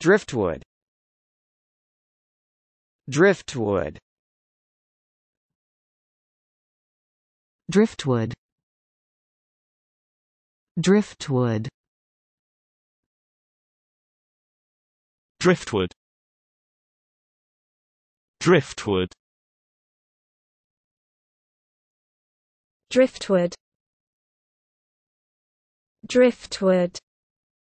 Driftwood Driftwood Driftwood Driftwood Driftwood Driftwood Driftwood Driftwood